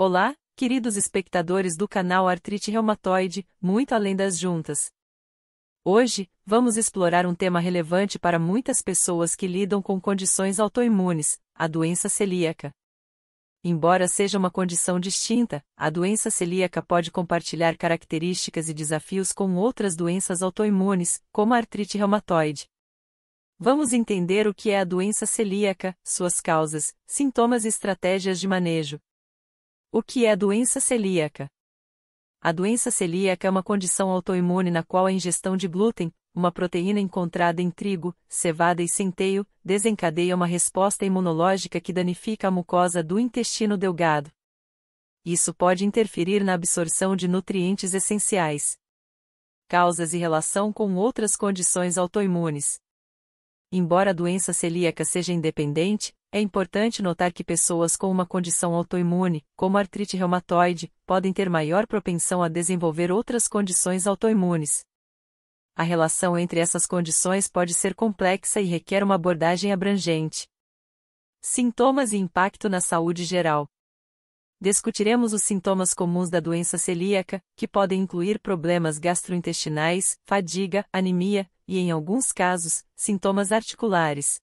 Olá, queridos espectadores do canal Artrite Reumatoide, muito além das juntas. Hoje, vamos explorar um tema relevante para muitas pessoas que lidam com condições autoimunes, a doença celíaca. Embora seja uma condição distinta, a doença celíaca pode compartilhar características e desafios com outras doenças autoimunes, como a artrite reumatoide. Vamos entender o que é a doença celíaca, suas causas, sintomas e estratégias de manejo. O que é doença celíaca? A doença celíaca é uma condição autoimune na qual a ingestão de glúten, uma proteína encontrada em trigo, cevada e centeio, desencadeia uma resposta imunológica que danifica a mucosa do intestino delgado. Isso pode interferir na absorção de nutrientes essenciais. Causas e relação com outras condições autoimunes. Embora a doença celíaca seja independente, é importante notar que pessoas com uma condição autoimune, como artrite reumatoide, podem ter maior propensão a desenvolver outras condições autoimunes. A relação entre essas condições pode ser complexa e requer uma abordagem abrangente. Sintomas e impacto na saúde geral. Discutiremos os sintomas comuns da doença celíaca, que podem incluir problemas gastrointestinais, fadiga, anemia, e em alguns casos, sintomas articulares.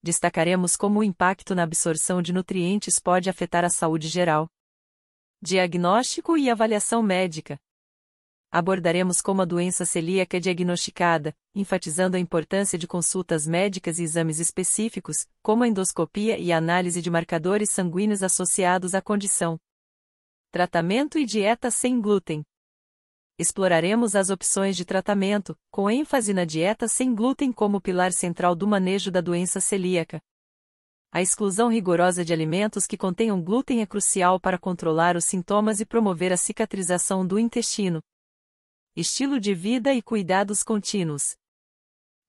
Destacaremos como o impacto na absorção de nutrientes pode afetar a saúde geral. Diagnóstico e avaliação médica. Abordaremos como a doença celíaca é diagnosticada, enfatizando a importância de consultas médicas e exames específicos, como a endoscopia e a análise de marcadores sanguíneos associados à condição. Tratamento e dieta sem glúten exploraremos as opções de tratamento, com ênfase na dieta sem glúten como pilar central do manejo da doença celíaca. A exclusão rigorosa de alimentos que contenham glúten é crucial para controlar os sintomas e promover a cicatrização do intestino. Estilo de vida e cuidados contínuos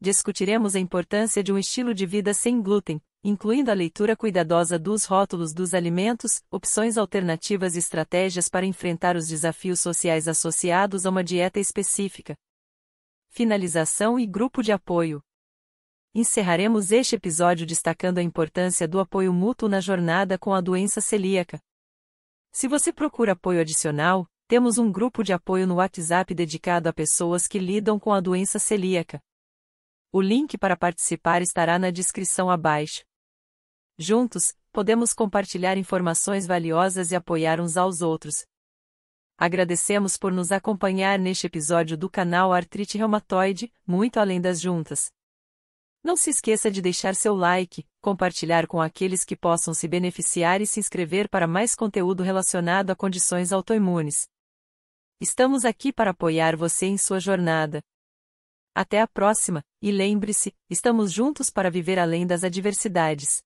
discutiremos a importância de um estilo de vida sem glúten, incluindo a leitura cuidadosa dos rótulos dos alimentos, opções alternativas e estratégias para enfrentar os desafios sociais associados a uma dieta específica. Finalização e grupo de apoio. Encerraremos este episódio destacando a importância do apoio mútuo na jornada com a doença celíaca. Se você procura apoio adicional, temos um grupo de apoio no WhatsApp dedicado a pessoas que lidam com a doença celíaca. O link para participar estará na descrição abaixo. Juntos, podemos compartilhar informações valiosas e apoiar uns aos outros. Agradecemos por nos acompanhar neste episódio do canal Artrite Reumatoide, muito além das juntas. Não se esqueça de deixar seu like, compartilhar com aqueles que possam se beneficiar e se inscrever para mais conteúdo relacionado a condições autoimunes. Estamos aqui para apoiar você em sua jornada. Até a próxima, e lembre-se, estamos juntos para viver além das adversidades.